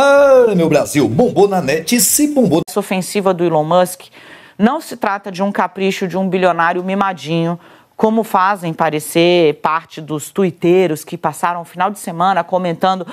Ah, meu Brasil, bombou na net, e se bombou. Essa ofensiva do Elon Musk não se trata de um capricho de um bilionário mimadinho, como fazem parecer parte dos tuiteiros que passaram o final de semana comentando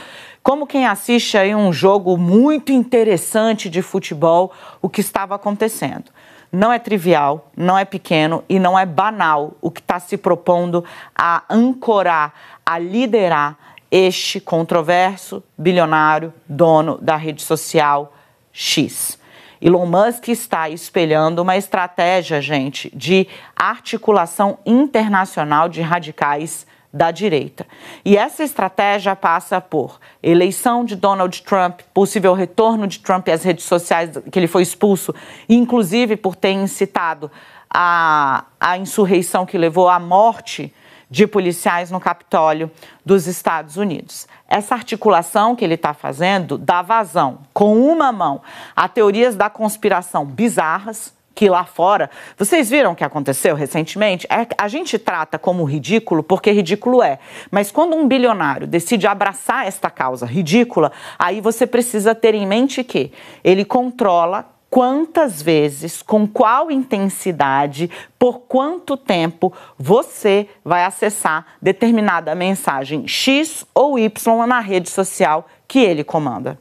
como quem assiste aí um jogo muito interessante de futebol, o que estava acontecendo. Não é trivial, não é pequeno e não é banal o que está se propondo a ancorar, a liderar este controverso bilionário dono da rede social X. Elon Musk está espelhando uma estratégia, gente, de articulação internacional de radicais da direita. E essa estratégia passa por eleição de Donald Trump, possível retorno de Trump às redes sociais, que ele foi expulso, inclusive por ter incitado a, a insurreição que levou à morte de policiais no Capitólio dos Estados Unidos. Essa articulação que ele está fazendo dá vazão, com uma mão, a teorias da conspiração bizarras, que lá fora. Vocês viram o que aconteceu recentemente? É, a gente trata como ridículo porque ridículo é. Mas quando um bilionário decide abraçar esta causa ridícula, aí você precisa ter em mente que ele controla quantas vezes, com qual intensidade, por quanto tempo você vai acessar determinada mensagem X ou Y na rede social que ele comanda.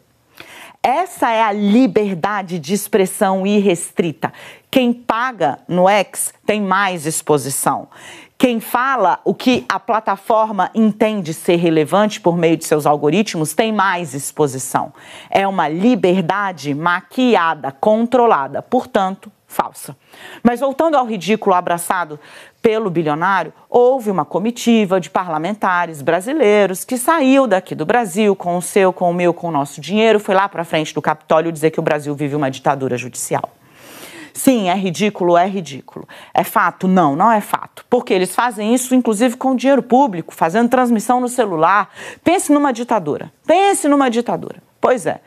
Essa é a liberdade de expressão irrestrita. Quem paga no X tem mais exposição. Quem fala o que a plataforma entende ser relevante por meio de seus algoritmos tem mais exposição. É uma liberdade maquiada, controlada, portanto, falsa. Mas voltando ao ridículo abraçado pelo bilionário, houve uma comitiva de parlamentares brasileiros que saiu daqui do Brasil com o seu, com o meu, com o nosso dinheiro, foi lá para frente do Capitólio dizer que o Brasil vive uma ditadura judicial. Sim, é ridículo, é ridículo. É fato? Não, não é fato. Porque eles fazem isso, inclusive, com dinheiro público, fazendo transmissão no celular. Pense numa ditadura. Pense numa ditadura. Pois é.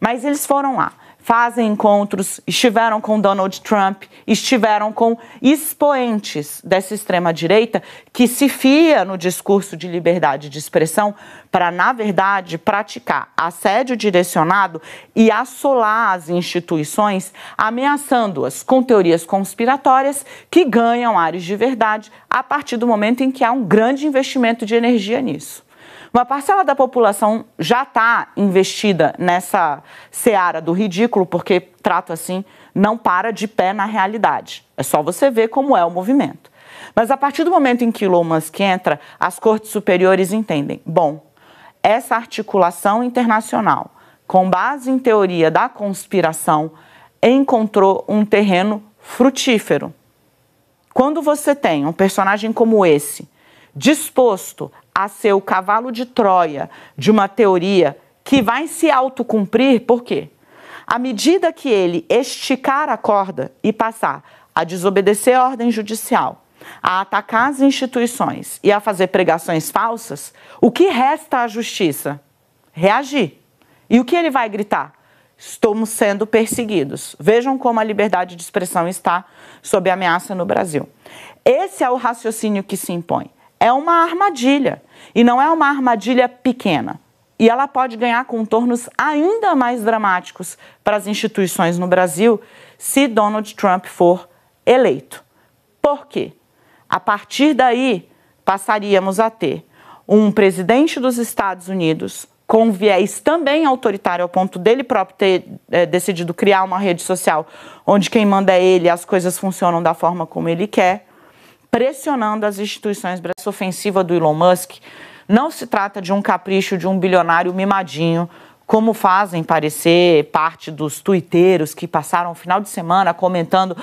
Mas eles foram lá fazem encontros, estiveram com Donald Trump, estiveram com expoentes dessa extrema-direita que se fia no discurso de liberdade de expressão para, na verdade, praticar assédio direcionado e assolar as instituições, ameaçando-as com teorias conspiratórias que ganham ares de verdade a partir do momento em que há um grande investimento de energia nisso. Uma parcela da população já está investida nessa seara do ridículo, porque trato assim não para de pé na realidade. É só você ver como é o movimento. Mas a partir do momento em que Elon Musk entra, as cortes superiores entendem: bom, essa articulação internacional, com base em teoria da conspiração, encontrou um terreno frutífero. Quando você tem um personagem como esse, disposto a ser o cavalo de Troia de uma teoria que vai se autocumprir, por quê? À medida que ele esticar a corda e passar a desobedecer a ordem judicial, a atacar as instituições e a fazer pregações falsas, o que resta à justiça? Reagir. E o que ele vai gritar? Estamos sendo perseguidos. Vejam como a liberdade de expressão está sob ameaça no Brasil. Esse é o raciocínio que se impõe é uma armadilha. E não é uma armadilha pequena. E ela pode ganhar contornos ainda mais dramáticos para as instituições no Brasil se Donald Trump for eleito. Por quê? A partir daí, passaríamos a ter um presidente dos Estados Unidos com viés também autoritário, ao ponto dele próprio ter é, decidido criar uma rede social onde quem manda é ele, as coisas funcionam da forma como ele quer pressionando as instituições. Essa ofensiva do Elon Musk não se trata de um capricho de um bilionário mimadinho, como fazem parecer parte dos tuiteiros que passaram o final de semana comentando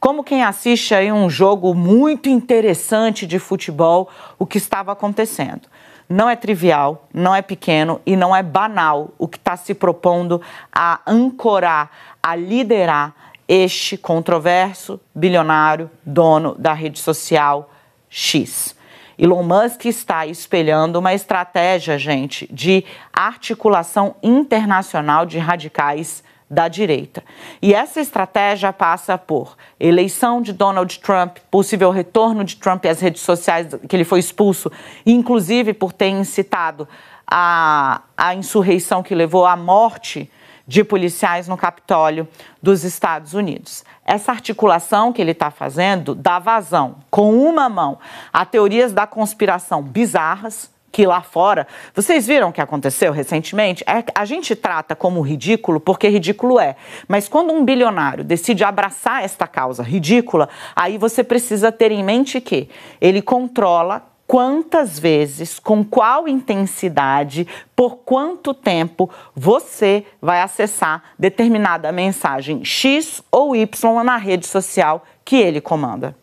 como quem assiste aí um jogo muito interessante de futebol, o que estava acontecendo. Não é trivial, não é pequeno e não é banal o que está se propondo a ancorar, a liderar este controverso bilionário dono da rede social X. Elon Musk está espelhando uma estratégia, gente, de articulação internacional de radicais da direita. E essa estratégia passa por eleição de Donald Trump, possível retorno de Trump às redes sociais, que ele foi expulso, inclusive por ter incitado a, a insurreição que levou à morte de policiais no Capitólio dos Estados Unidos. Essa articulação que ele está fazendo dá vazão, com uma mão, a teorias da conspiração bizarras, que lá fora. Vocês viram o que aconteceu recentemente? É, a gente trata como ridículo porque ridículo é. Mas quando um bilionário decide abraçar esta causa ridícula, aí você precisa ter em mente que ele controla quantas vezes, com qual intensidade, por quanto tempo você vai acessar determinada mensagem X ou Y na rede social que ele comanda.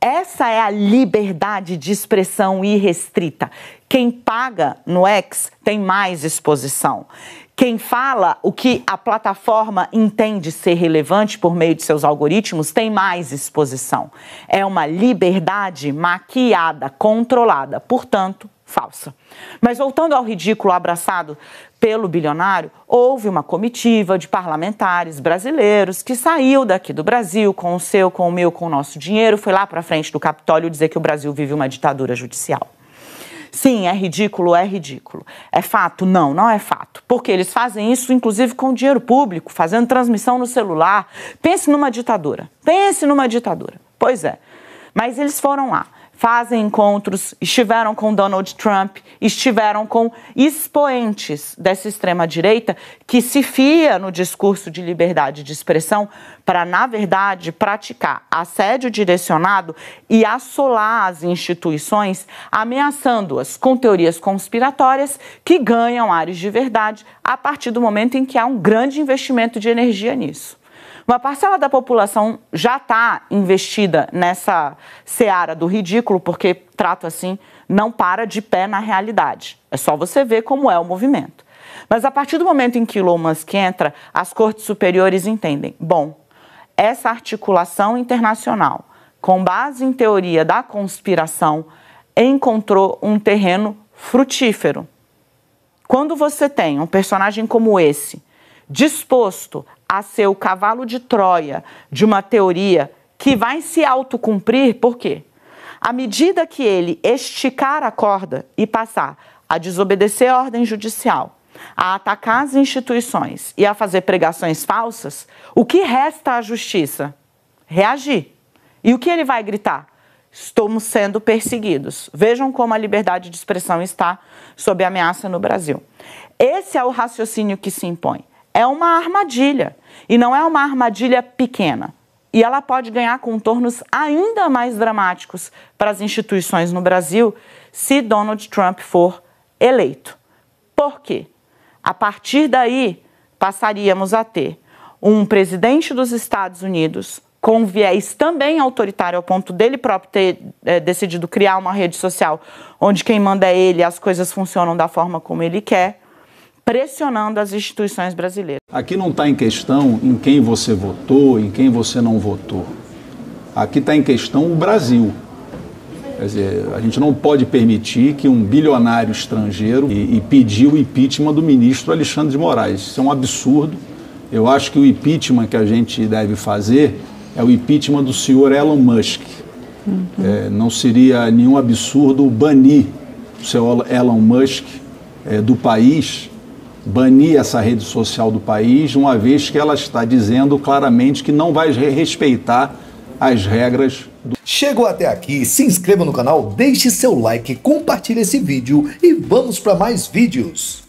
Essa é a liberdade de expressão irrestrita. Quem paga no X tem mais exposição. Quem fala o que a plataforma entende ser relevante por meio de seus algoritmos tem mais exposição. É uma liberdade maquiada, controlada, portanto, falsa. Mas voltando ao ridículo abraçado pelo bilionário, houve uma comitiva de parlamentares brasileiros que saiu daqui do Brasil com o seu, com o meu, com o nosso dinheiro, foi lá para frente do Capitólio dizer que o Brasil vive uma ditadura judicial. Sim, é ridículo, é ridículo. É fato? Não, não é fato. Porque eles fazem isso, inclusive, com dinheiro público, fazendo transmissão no celular. Pense numa ditadura. Pense numa ditadura. Pois é. Mas eles foram lá fazem encontros, estiveram com Donald Trump, estiveram com expoentes dessa extrema-direita que se fia no discurso de liberdade de expressão para, na verdade, praticar assédio direcionado e assolar as instituições, ameaçando-as com teorias conspiratórias que ganham ares de verdade a partir do momento em que há um grande investimento de energia nisso. Uma parcela da população já está investida nessa seara do ridículo, porque trato assim não para de pé na realidade. É só você ver como é o movimento. Mas a partir do momento em que Elon Musk entra, as cortes superiores entendem: bom, essa articulação internacional, com base em teoria da conspiração, encontrou um terreno frutífero. Quando você tem um personagem como esse disposto a ser o cavalo de Troia de uma teoria que vai se autocumprir, por quê? À medida que ele esticar a corda e passar a desobedecer a ordem judicial, a atacar as instituições e a fazer pregações falsas, o que resta à justiça? Reagir. E o que ele vai gritar? Estamos sendo perseguidos. Vejam como a liberdade de expressão está sob ameaça no Brasil. Esse é o raciocínio que se impõe é uma armadilha. E não é uma armadilha pequena. E ela pode ganhar contornos ainda mais dramáticos para as instituições no Brasil se Donald Trump for eleito. Por quê? A partir daí, passaríamos a ter um presidente dos Estados Unidos com viés também autoritário, ao ponto dele próprio ter é, decidido criar uma rede social onde quem manda é ele, as coisas funcionam da forma como ele quer pressionando as instituições brasileiras. Aqui não está em questão em quem você votou, em quem você não votou. Aqui está em questão o Brasil. Quer dizer, a gente não pode permitir que um bilionário estrangeiro e, e pediu o impeachment do ministro Alexandre de Moraes. Isso é um absurdo. Eu acho que o impeachment que a gente deve fazer é o impeachment do senhor Elon Musk. Uhum. É, não seria nenhum absurdo banir o senhor Elon Musk é, do país banir essa rede social do país, uma vez que ela está dizendo claramente que não vai respeitar as regras do. Chegou até aqui, se inscreva no canal, deixe seu like, compartilhe esse vídeo e vamos para mais vídeos.